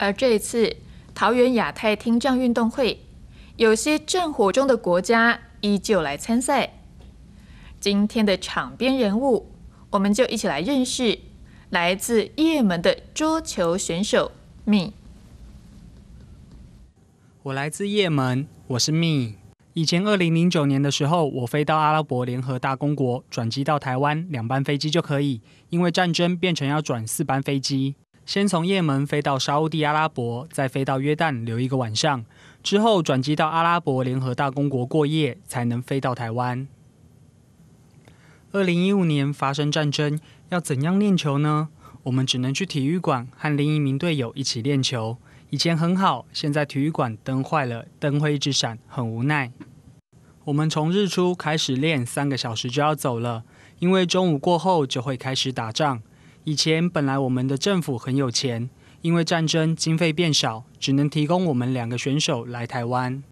而这一次桃园亚太听障运动会，有些战火中的国家依旧来参赛。今天的场边人物，我们就一起来认识来自也门的桌球选手 me。我来自也门，我是 me。以前二零零九年的时候，我飞到阿拉伯联合大公国，转机到台湾，两班飞机就可以；因为战争变成要转四班飞机。先从也门飞到沙地阿拉伯，再飞到约旦留一个晚上，之后转机到阿拉伯联合大公国过夜，才能飞到台湾。二零一五年发生战争，要怎样练球呢？我们只能去体育馆和另一名队友一起练球。以前很好，现在体育馆灯坏了，灯会一直闪，很无奈。我们从日出开始练，三个小时就要走了，因为中午过后就会开始打仗。以前本来我们的政府很有钱，因为战争经费变少，只能提供我们两个选手来台湾。